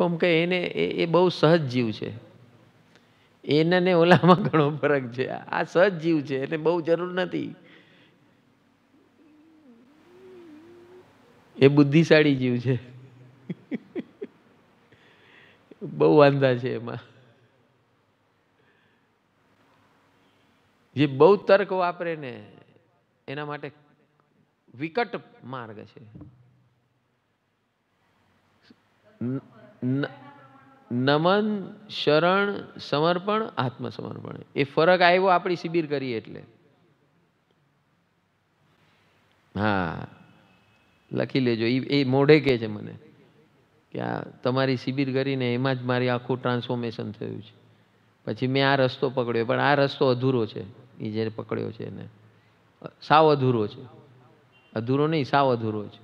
પણ કે એને એ બહુ સહજ જીવ છે એને ઓલામાં ઘણો ફરક છે આ સહજ જીવ છે એને બહુ જરૂર નથી એ બુદ્ધિશાળી જીવ છે બહુ વાંધા છે એમાં જે બહુ તર્ક વાપરે ને એના માટે વિકટ માર્ગ છે નમન શરણ સમર્પણ આત્મસમર્પણ એ ફરક આવ્યો આપણી શિબિર કરીએ એટલે હા લખી લેજો એ મોઢે કહે છે મને કે આ તમારી શિબિર કરીને એમાં જ મારી આખું ટ્રાન્સફોર્મેશન થયું છે પછી મેં આ રસ્તો પકડ્યો પણ આ રસ્તો અધૂરો છે એ જે પકડ્યો છે એને સાવ અધૂરો છે અધૂરો નહીં સાવ અધૂરો છે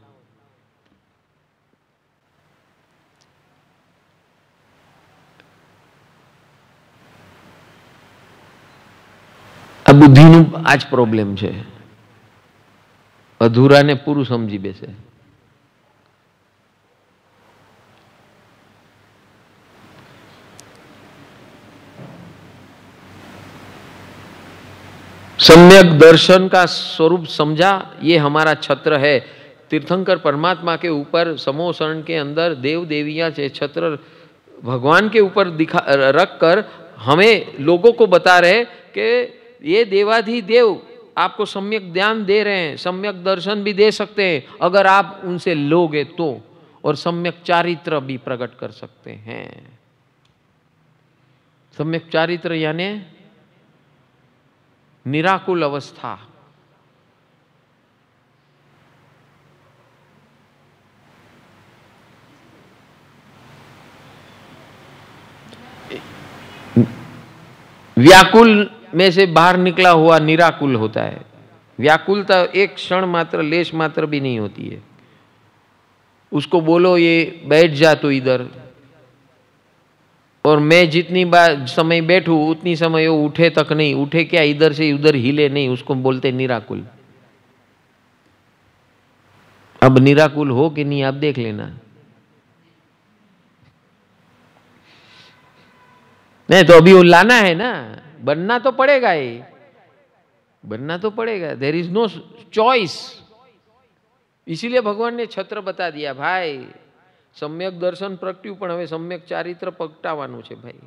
बुद्धि आज प्रॉब्लम है अधूरा ने पूरु समझी बेसे सम्यक दर्शन का स्वरूप समझा ये हमारा छत्र है तीर्थंकर परमात्मा के ऊपर समोसरण के अंदर देव देवियां से छत्र भगवान के ऊपर दिखा रख कर हमें लोगों को बता रहे कि ये देवाधिदेव आपको सम्यक ज्ञान दे रहे हैं सम्यक दर्शन भी दे सकते हैं अगर आप उनसे लोगे तो और सम्यक चारित्र भी प्रकट कर सकते हैं सम्यक चारित्र यानी निराकुल अवस्था व्याकुल में से बाहर निकला हुआ निराकुल होता है व्याकुलता एक क्षण मात्र लेश मात्र भी नहीं होती है उसको बोलो ये बैठ जा तो इधर और मैं जितनी बार समय बैठू उतनी समय वो उठे तक नहीं उठे क्या इधर से उधर हिले नहीं उसको बोलते निराकुल अब निराकुल हो कि नहीं आप देख लेना नहीं तो अभी वो लाना है ना बनना તો पड़ेगा ही बनना तो पड़ेगा देर इज नो चॉइस इसीलिए भगवान ने छत्र बता दिया સમ્યક દર્શન પ્રગટ્યું પણ હવે સમ્યક ચારિત્ર પ્રગટાવવાનું છે ભાઈ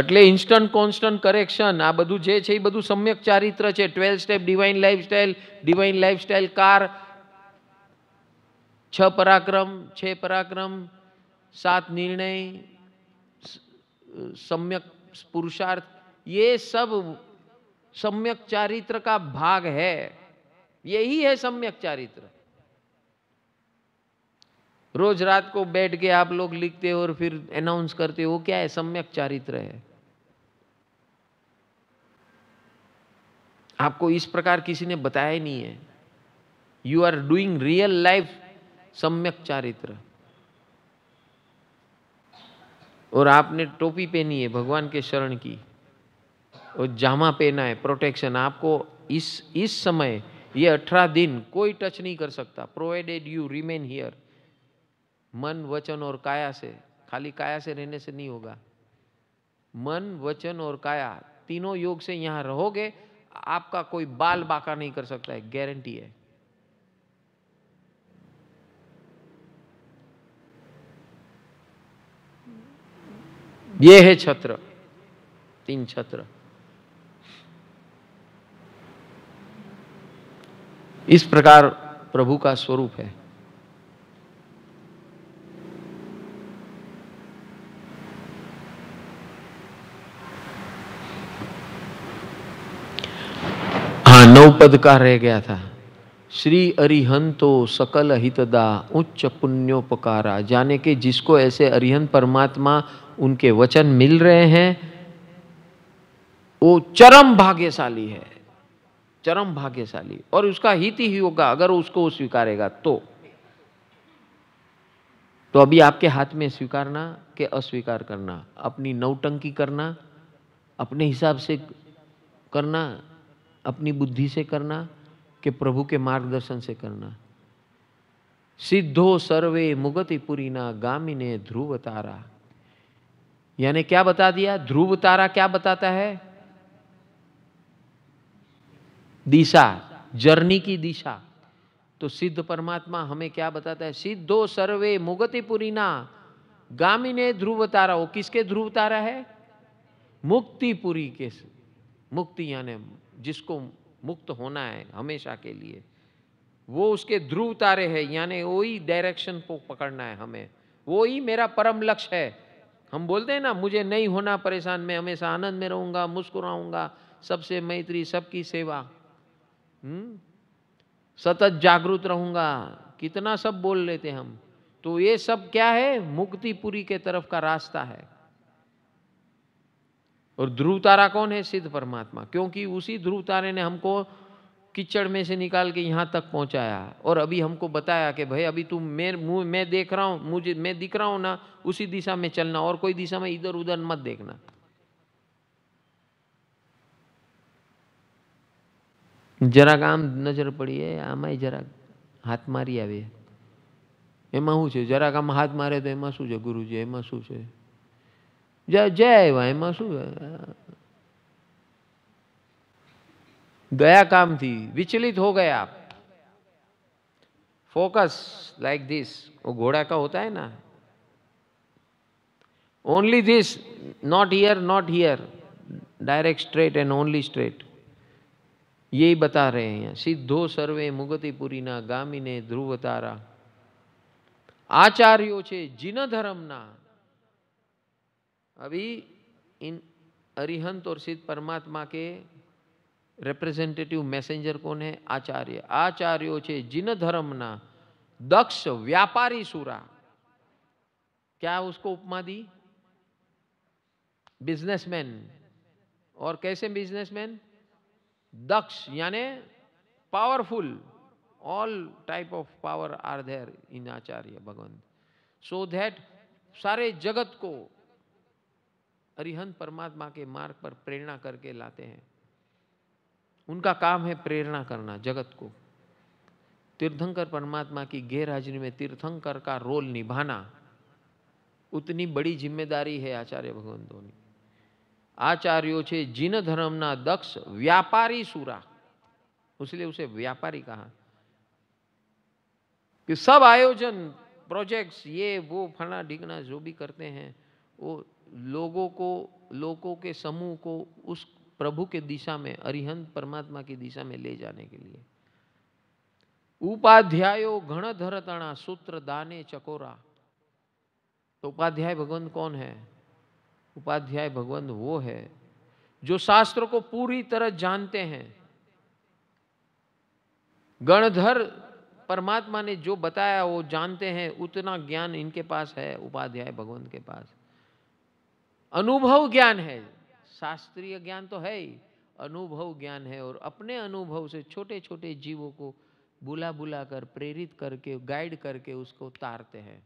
એટલે ઇન્સ્ટન્ટ કોન્સ્ટન્ટ કરેક્શન આ બધું જે છે એ બધું સમ્યક ચારિત્ર છે twelfth step divine lifestyle divine lifestyle કાર છ પરાક્રમ છે પરાક્રમ સાત નિર્ણય सम्यक पुरुषार्थ ये सब सम्यक चारित्र का भाग है यही है सम्यक चारित्र रोज रात को बैठ के आप लोग लिखते हो और फिर अनाउंस करते हो क्या है सम्यक चारित्र है आपको इस प्रकार किसी ने बताया नहीं है you are doing real life सम्यक चारित्र और आपने टोपी पहनी है भगवान के शरण की और जामा पहना है प्रोटेक्शन आपको इस इस समय ये अठारह दिन कोई टच नहीं कर सकता प्रोवाइडेड यू रिमेन हियर मन वचन और काया से खाली काया से रहने से नहीं होगा मन वचन और काया तीनों योग से यहाँ रहोगे आपका कोई बाल बाका नहीं कर सकता है गारंटी है ये है छत्र तीन छत्र इस प्रकार प्रभु का स्वरूप है हाँ नौ पद का रह गया था श्री अरिहंतो सकल हितदा उच्च पुण्योपकारा जाने के जिसको ऐसे अरिहंत परमात्मा उनके वचन मिल रहे हैं वो चरम भाग्यशाली है चरम भाग्यशाली और उसका हित ही होगा अगर उसको स्वीकारेगा तो तो अभी आपके हाथ में स्वीकारना के अस्वीकार करना अपनी नौटंकी करना अपने हिसाब से करना अपनी बुद्धि से करना कि प्रभु के मार्गदर्शन से करना सिद्धो सर्वे मुगति गामिने ध्रुव तारा यानी क्या बता दिया ध्रुव तारा क्या बताता है दिशा जर्नी की दिशा तो सिद्ध परमात्मा हमें क्या बताता है सिद्धो सर्वे मुगतिपुरीना गामिने ध्रुव तारा वो किसके ध्रुव तारा है मुक्तिपुरी के मुक्ति यानी जिसको मुक्त होना है हमेशा के लिए वो उसके ध्रुव तारे है यानी वही डायरेक्शन को पकड़ना है हमें वो ही मेरा परम लक्ष्य है हम बोलते हैं ना मुझे नहीं होना परेशान मैं हमेशा आनंद में रहूंगा मुस्कुराऊंगा सबसे मैत्री सबकी सेवा हम्म? सतत जागरूक रहूंगा कितना सब बोल लेते हम तो ये सब क्या है मुक्तिपुरी के तरफ का रास्ता है और ध्रुव तारा कौन है सिद्ध परमात्मा क्योंकि उसी ध्रुव तारे ने हमको कीचड़ में से निकाल के यहाँ तक पहुँचाया और अभी हमको बताया कि भाई अभी तू मेरे मुँह मैं देख रहा हूँ मुझे मैं दिख रहा हूँ ना उसी दिशा में चलना और कोई दिशा में इधर उधर मत देखना जरा काम नजर पड़ी है જરાક जरा हाथ मारी એમાં एम शू जरा काम हाथ मारे तो एम शू गुरु जी एम शू है જય હોય એમાં શું ગયા કામથી विचलित हो गए आप फोकस लाइक दिस वो घोड़ा का होता है ना only this not here not here direct straight and only straight यही बता रहे हैं सिद्धो सर्वे मुगतिपुरी ना गामिने ध्रुव तारा आचार्यो छे जिन धर्म ना अभी इन अरिहंत और सिद्ध परमात्मा के रिप्रेजेंटेटिव मैसेजर कौन है आचार्य आचार्यो जिन धर्म न दक्ष व्यापारी सूरा क्या उसको उपमा दी बिजनेसमैन और कैसे बिजनेसमैन दक्ष यानी powerful all type of power are there in आचार्य भगवंत सो दैट सारे जगत को अरिहंत परमात्मा के मार्ग पर प्रेरणा करके लाते हैं उनका काम है प्रेरणा करना जगत को तीर्थंकर परमात्मा की गैरहाजरी में तीर्थंकर का रोल निभाना उतनी बड़ी जिम्मेदारी है आचार्य धोनी भगवंतोनी આચાર્યો जिन धर्म ना दक्ष व्यापारी सूरा उसलिए उसे व्यापारी कहा कि सब आयोजन प्रोजेक्ट्स ये वो फला ढिकना जो भी करते हैं वो लोगों को लोगों के समूह को उस प्रभु के दिशा में अरिहंत परमात्मा की दिशा में ले जाने के लिए उपाध्यायो धरतणा सूत्र दाने चकोरा तो उपाध्याय भगवंत कौन है उपाध्याय भगवंत वो है जो शास्त्र को पूरी तरह जानते हैं गणधर परमात्मा ने जो बताया वो जानते हैं उतना ज्ञान इनके पास है उपाध्याय भगवंत के पास अनुभव ज्ञान है शास्त्रीय ज्ञान तो है ही अनुभव ज्ञान है और अपने अनुभव से छोटे छोटे जीवों को बुला बुला कर प्रेरित करके गाइड करके उसको तारते हैं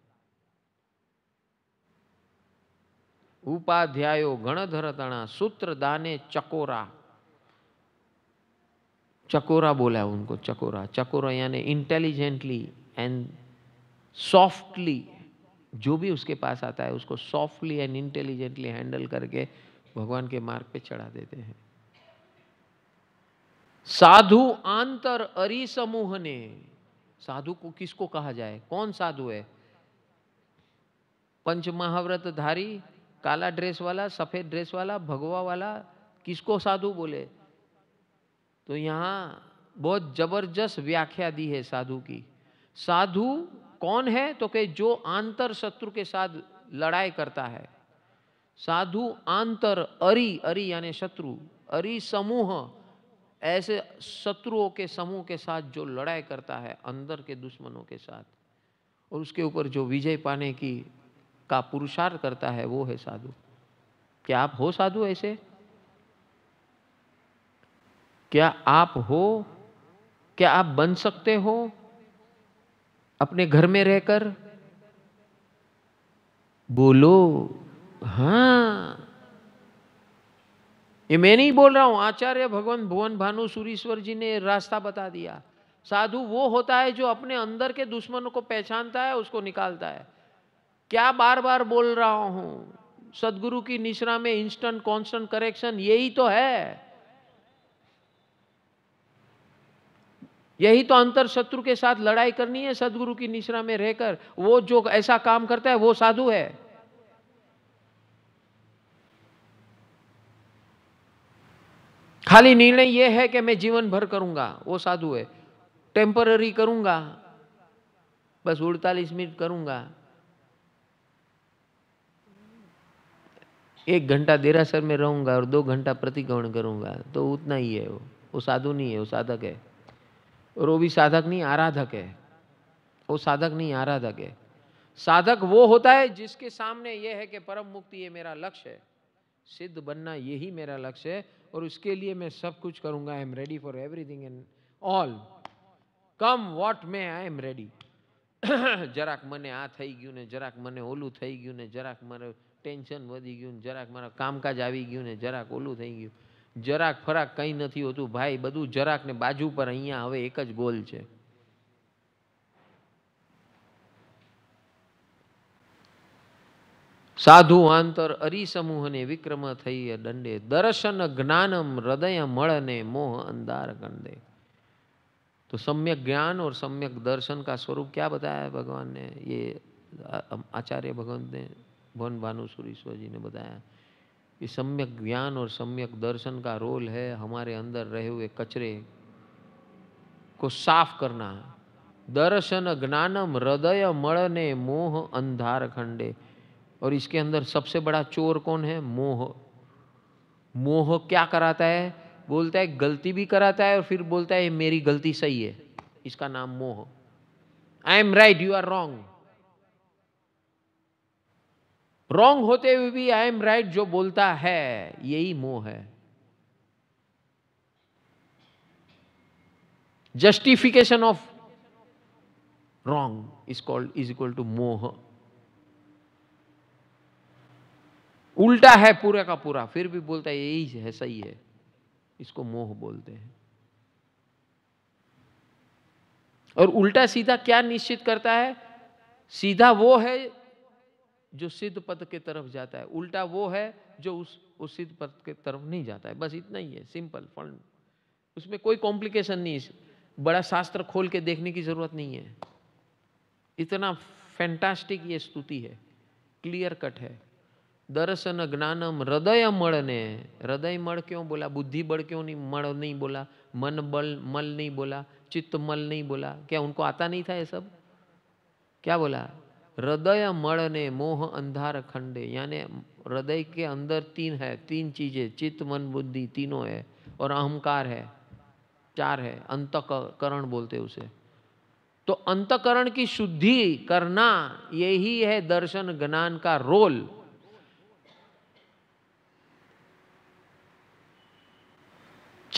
उपाध्यायो गणधरतना सूत्र दाने चकोरा चकोरा बोला उनको चकोरा चकोरा यानी इंटेलिजेंटली एंड सॉफ्टली जो भी उसके पास आता है उसको सॉफ्टली एंड इंटेलिजेंटली हैंडल करके भगवान के मार्ग पे चढ़ा देते हैं साधु आंतर अरि समूह ने साधु को किसको कहा जाए कौन साधु है पंच महाव्रत धारी काला ड्रेस वाला सफेद ड्रेस वाला भगवा वाला किसको साधु बोले तो यहां बहुत जबरदस्त व्याख्या दी है साधु की साधु कौन है तो कहे जो आंतर शत्रु के साथ लड़ाई करता है साधु आंतर अरि अरि यानी शत्रु अरि समूह ऐसे शत्रुओं के समूह के साथ जो लड़ाई करता है अंदर के दुश्मनों के साथ और उसके ऊपर जो विजय पाने की का पुरुषार्थ करता है वो है साधु क्या आप हो साधु ऐसे क्या आप हो क्या आप बन सकते हो अपने घर में रहकर बोलो हाँ ये मैं नहीं बोल रहा हूँ आचार्य भगवान भुवन भानु सुरीश्वर जी ने रास्ता बता दिया साधु वो होता है जो अपने अंदर के दुश्मनों को पहचानता है उसको निकालता है क्या बार बार बोल रहा हूं सदगुरु की निश्रा में इंस्टेंट कांस्टेंट करेक्शन यही तो है यही तो अंतर शत्रु के साथ लड़ाई करनी है सदगुरु की निश्रा में रहकर वो जो ऐसा काम करता है वो साधु है खाली निर्णय ये है कि मैं जीवन भर करूंगा वो साधु है टेम्पररी करूंगा बस उड़तालीस मिनट करूंगा एक घंटा देरासर में रहूंगा और दो घंटा प्रतिक्रमण करूंगा तो उतना ही है वो वो साधु नहीं है वो साधक है और वो भी साधक नहीं आराधक है वो साधक नहीं आराधक है साधक वो होता है जिसके सामने ये है कि परम मुक्ति ये मेरा लक्ष्य है सिद्ध बनना यही मेरा लक्ष्य है और उसके लिए मैं सब कुछ करूँगा I am ready for everything and all come what may I am ready જરાક મને આ થઈ ગયું ને જરાક મને ઓલું થઈ ગયું ને જરાક મારે ટેન્શન વધી ગયું ને જરાક મારા કામકાજ આવી ગયું ને જરાક ઓલું થઈ ગયું જરાક ફરાક કંઈ નથી હોતું ભાઈ બધું જરાક ને બાજુ પર અહીંયા હવે એક જ ગોલ છે સાધુ આંતર અરિસમૂહને વિક્રમ થઈ દંડે દર્શન જ્ઞાનમ હૃદય મળને મોહ અંધાર ગંડે તો સમ્યક જ્ઞાન ઓર સમ્યક દર્શન કા સ્વરૂપ क्या बताया है भगवान ने ये आचार्य भगवंत ने भवन भानु सुरेश्वर जी ये सम्यक ज्ञान और सम्यक दर्शन का रोल है हमारे अंदर रहे हुए कचरे को साफ करना दर्शन ज्ञानम हृदय मणने मोह अंधार खंडे और इसके अंदर सबसे बड़ा चोर कौन है मोह मोह क्या कराता है बोलता है गलती भी कराता है और फिर बोलता है मेरी गलती सही है इसका नाम मोह I am right you are wrong wrong होते हुए भी आई एम राइट जो बोलता है यही मोह है justification of wrong is called is equal to मोह उल्टा है पूरा का पूरा फिर भी बोलता है यही है सही है इसको मोह बोलते हैं और उल्टा सीधा क्या निश्चित करता है सीधा वो है जो सिद्ध पद के तरफ जाता है उल्टा वो है जो उस उस सिद्ध पद के तरफ नहीं जाता है बस इतना ही है सिंपल फंड उसमें कोई कॉम्प्लिकेशन नहीं है बड़ा शास्त्र खोल के देखने की ज़रूरत नहीं है इतना फैंटास्टिक ये स्तुति है क्लियर कट है दर्शन ज्ञानम हृदय मण ने हृदय मण क्यों बोला बुद्धि बड़ क्यों नहीं मण नहीं बोला मन बल मल नहीं बोला चित्त मल नहीं बोला क्या उनको आता नहीं था ये सब क्या बोला हृदय मण ने मोह अंधार खंडे यानी हृदय के अंदर तीन है तीन चीज़ें चित्त मन बुद्धि तीनों है और अहंकार है चार है अंतकरण बोलते उसे तो अंतकरण की शुद्धि करना यही है दर्शन ज्ञान का रोल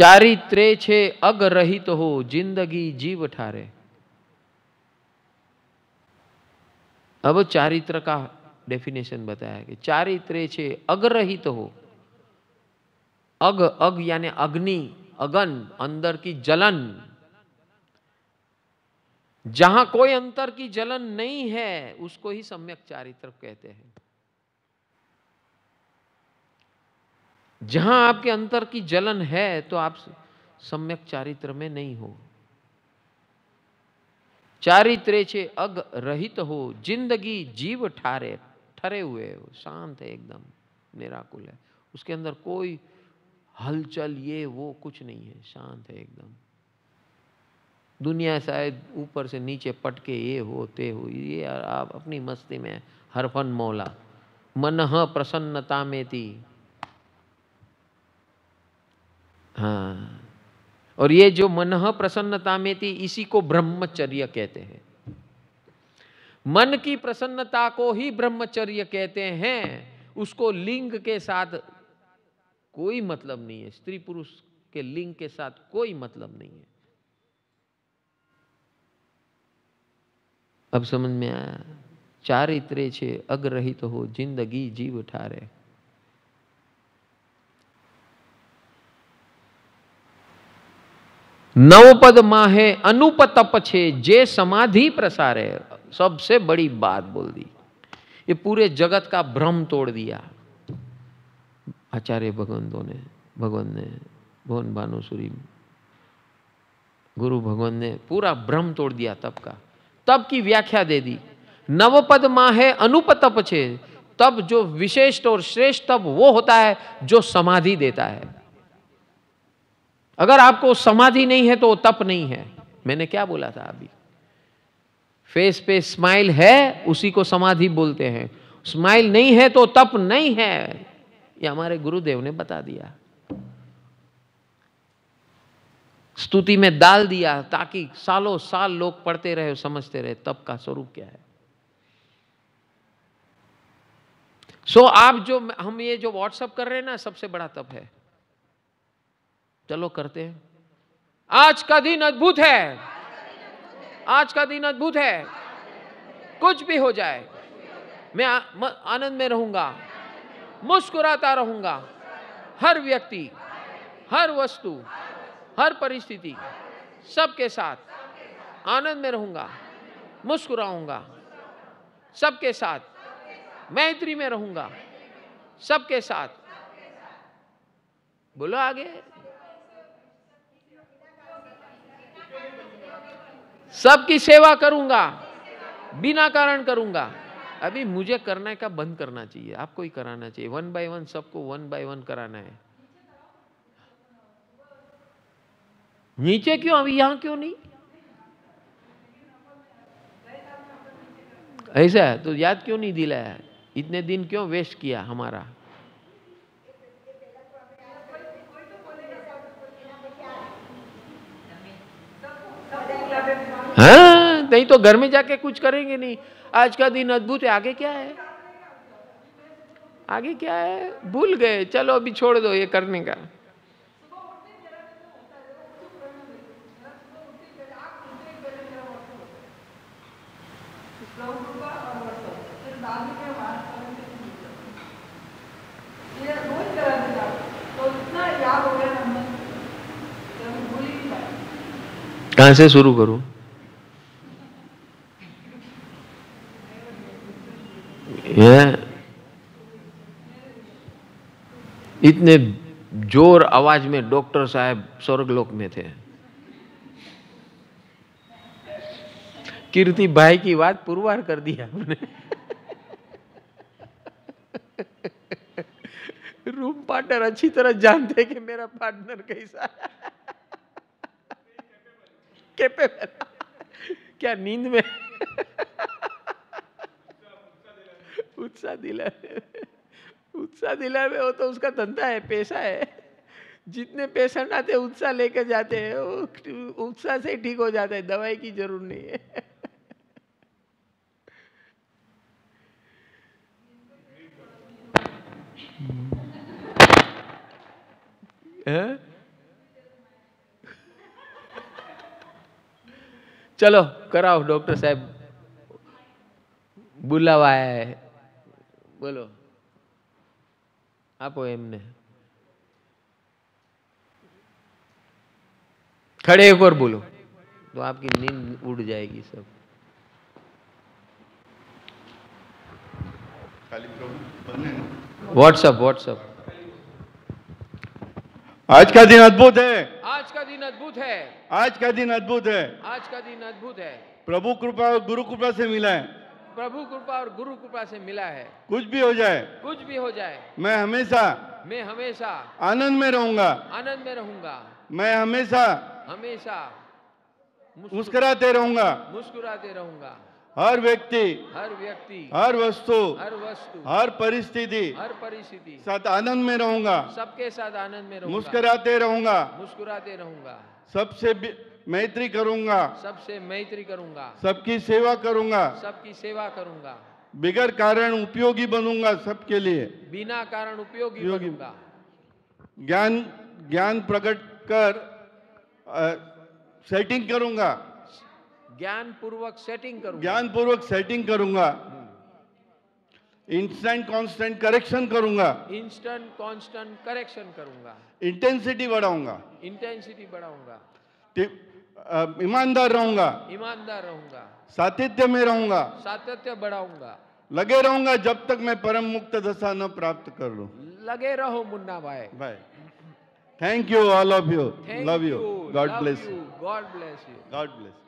चारित्रे छे अग रहित तो हो जिंदगी जीव ठारे अब चारित्र का डेफिनेशन बताया कि चारित्र छे अग्रहित तो हो अग अग यानी अग्नि अगन अंदर की जलन जहां कोई अंतर की जलन नहीं है उसको ही सम्यक चारित्र कहते हैं जहां आपके अंतर की जलन है तो आप सम्यक चारित्र में नहीं हो चारित्रे छे अग रहित हो जिंदगी जीव ठारे ठरे हुए हो शांत है एकदम निराकुल है उसके अंदर कोई हलचल ये वो कुछ नहीं है शांत है एकदम दुनिया शायद ऊपर से नीचे पटके ये होते हो ये आप अपनी मस्ती में हरफन मौला मन प्रसन्नता में थी हाँ और ये जो मन प्रसन्नता में थी इसी को ब्रह्मचर्य कहते हैं मन की प्रसन्नता को ही ब्रह्मचर्य कहते हैं उसको लिंग के साथ कोई मतलब नहीं है स्त्री पुरुष के लिंग के साथ कोई मतलब नहीं है अब समझ में आया चार इतरे छे अग्रहित तो हो जिंदगी जीव ठारे नवपद माहे अनुपतप छे जे समाधि प्रसार है सबसे बड़ी बात बोल दी ये पूरे जगत का भ्रम तोड़ दिया आचार्य भगवंतों ने भगवान ने भवन भानुसूरी गुरु भगवान ने पूरा भ्रम तोड़ दिया तब का तब की व्याख्या दे दी नवपद माहे अनुपतप छे तब जो विशेष और श्रेष्ठ तब वो होता है जो समाधि देता है अगर आपको समाधि नहीं है तो वो तप नहीं है मैंने क्या बोला था अभी फेस पे स्माइल है उसी को समाधि बोलते हैं स्माइल नहीं है तो तप नहीं है ये हमारे गुरुदेव ने बता दिया स्तुति में डाल दिया ताकि सालों साल लोग पढ़ते रहे समझते रहे तप का स्वरूप क्या है सो so, आप जो हम ये जो व्हाट्सअप कर रहे हैं ना सबसे बड़ा तप है चलो करते हैं आज का दिन अद्भुत है आज का दिन अद्भुत है कुछ भी हो जाए मैं आनंद में रहूंगा मुस्कुराता रहूंगा हर व्यक्ति हर वस्तु हर परिस्थिति सबके साथ आनंद में रहूंगा मुस्कुराऊंगा सबके साथ मैत्री में रहूंगा सबके साथ बोलो आगे सबकी सेवा करूंगा बिना कारण करूंगा अभी मुझे करने का बंद करना चाहिए आपको ही कराना चाहिए वन बाय वन सबको वन बाय वन कराना है नीचे क्यों अभी यहां क्यों नहीं ऐसा है तो याद क्यों नहीं दिलाया इतने दिन क्यों वेस्ट किया हमारा नहीं तो घर में जाके कुछ करेंगे नहीं आज का दिन अद्भुत है आगे क्या है आगे क्या है भूल गए चलो अभी छोड़ दो ये करने का कहाँ से शुरू करूँ इतने जोर आवाज में डॉक्टर साहब स्वर्गलोक में थे कीर्ति भाई की बात पुरवार कर दी आपने रूम पार्टनर अच्छी तरह जानते कि मेरा पार्टनर कैसा कैपेबल क्या नींद में उत्साह दिला सादिला में हो तो उसका धंधा है पैसा है जितने पेशेंट आते उत्साह लेकर जाते हैं उत्साह से ठीक हो जाता है दवाई की जरूरत नहीं है चलो कराओ डॉक्टर साहब बुलावा है बोलो આપો એમને खड़े और बोलो तो आपकी नींद उड़ जाएगी सब व्हाट्सअप व्हाट्सअप आज का दिन अद्भुत है आज का दिन अद्भुत है आज का दिन अद्भुत है आज का दिन अद्भुत है प्रभु कृपा गुरु कृपा से मिला है प्रभु कृपा और गुरु कृपा से मिला है कुछ भी हो जाए कुछ भी हो जाए मैं हमेशा मैं हमेशा आनंद में रहूंगा आनंद में रहूंगा मैं हमेशा हमेशा मुस्कुराते रहूंगा मुस्कुराते रहूंगा हर व्यक्ति हर व्यक्ति हर वस्तु हर वस्तु हर परिस्थिति हर परिस्थिति साथ आनंद में रहूंगा सबके साथ आनंद में रहूंगा मुस्कुराते रहूंगा मुस्कुराते रहूंगा सबसे मैत्री करूंगा सबसे मैत्री करूंगा सबकी सेवा करूंगा सबकी सेवा करूंगा बिगर कारण उपयोगी बनूंगा सबके लिए बिना कारण उपयोगी बनूंगा ज्ञान ज्ञान प्रकट कर आ, सेटिंग करूंगा ज्ञान पूर्वक सेटिंग करूंगा ज्ञान पूर्वक सेटिंग करूंगा इंस्टेंट कांस्टेंट करेक्शन करूंगा इंस्टेंट कांस्टेंट करेक्शन करूंगा इंटेंसिटी बढ़ाऊंगा इंटेंसिटी बढ़ाऊंगा ईमानदार रहूंगा ईमानदार रहूंगा सातिथ्य में रहूंगा सातिथ्य बढ़ाऊंगा लगे रहूंगा जब तक मैं परम मुक्त दशा न प्राप्त कर लू लगे रहो मुन्ना भाई भाई thank you all of you love you God bless you God bless you God bless